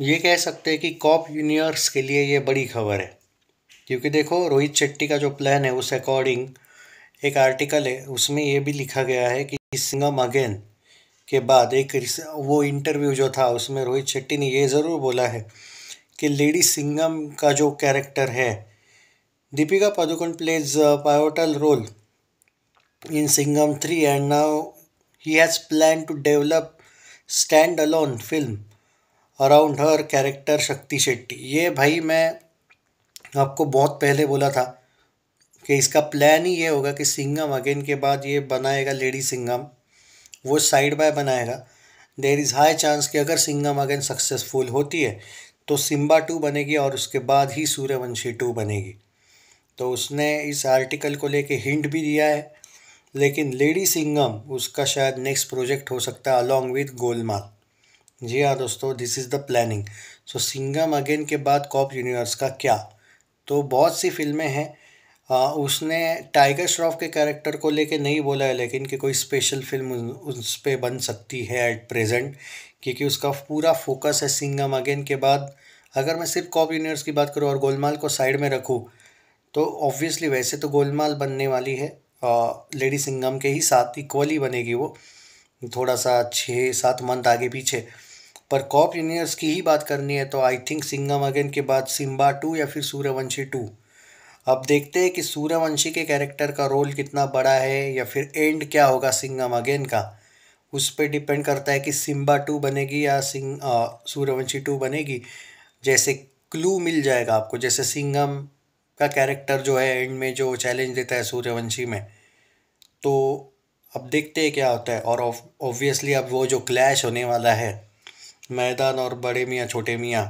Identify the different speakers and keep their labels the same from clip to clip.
Speaker 1: ये कह सकते हैं कि कॉप यूनिवर्स के लिए ये बड़ी खबर है क्योंकि देखो रोहित शेट्टी का जो प्लान है उस अकॉर्डिंग एक आर्टिकल है उसमें ये भी लिखा गया है कि सिंगम अगेन के बाद एक वो इंटरव्यू जो था उसमें रोहित शेट्टी ने ये ज़रूर बोला है कि लेडी सिंगम का जो कैरेक्टर है Deepika Padukone plays pivotal role in Singham three and now he has plan to develop stand alone film around her character Shakti Shetty ये भाई मैं आपको बहुत पहले बोला था कि इसका प्लान ही ये होगा कि सिंगम अगेन के बाद ये बनाएगा लेडी सिंगम वो साइड बाय बनाएगा देर इज़ हाई चांस कि अगर सिंगम अगेन सक्सेसफुल होती है तो सिम्बा टू बनेगी और उसके बाद ही सूर्यवंशी टू बनेगी तो उसने इस आर्टिकल को लेके हिंट भी दिया है लेकिन लेडी सिंगम उसका शायद नेक्स्ट प्रोजेक्ट हो सकता है अलॉन्ग विद गोलमाल जी हाँ दोस्तों this is the planning so Singham again के बाद कॉप यूनिवर्स का क्या तो बहुत सी फिल्में हैं आ, उसने टाइगर श्रॉफ के कैरेक्टर को लेके नहीं बोला है लेकिन कि कोई स्पेशल फिल्म उस पर बन सकती है एट प्रेजेंट क्योंकि उसका पूरा फोकस है सिंगम अगेन के बाद अगर मैं सिर्फ कॉप यूनिवर्स की बात करूँ और गोलमाल को साइड में रखूँ तो ऑब्वियसली वैसे तो गोलमाल बनने वाली है आ, लेडी सिंगम के ही साथ इक्वली बनेगी वो थोड़ा सा छः सात मंथ आगे पीछे पर कॉप यूनियर्स की ही बात करनी है तो आई थिंक सिंगम अगेन के बाद सिम्बा टू या फिर सूर्यवंशी टू अब देखते हैं कि सूर्यवंशी के कैरेक्टर का रोल कितना बड़ा है या फिर एंड क्या होगा सिंगम अगेन का उस पर डिपेंड करता है कि सिम्बा टू बनेगी या सिंग सूर्यवंशी टू बनेगी जैसे क्लू मिल जाएगा आपको जैसे सिंगम का कैरेक्टर जो है एंड में जो चैलेंज देता है सूर्यवंशी में तो अब देखते हैं क्या होता है और ऑब्वियसली अब वो जो क्लैश होने वाला है मैदान और बड़े मियाँ छोटे मियाँ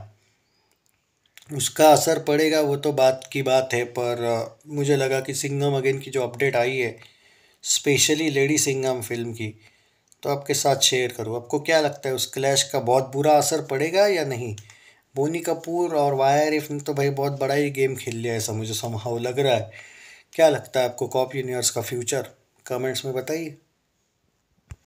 Speaker 1: उसका असर पड़ेगा वो तो बात की बात है पर मुझे लगा कि सिंगम अगेन की जो अपडेट आई है स्पेशली लेडी सिंगम फिल्म की तो आपके साथ शेयर करूँ आपको क्या लगता है उस क्लैश का बहुत बुरा असर पड़ेगा या नहीं बोनी कपूर और वाया आरिफ ने तो भाई बहुत बड़ा ही गेम खेल लिया ऐसा मुझे समाव लग रहा है क्या लगता है आपको कॉप यूनिवर्स का फ्यूचर कमेंट्स में बताइए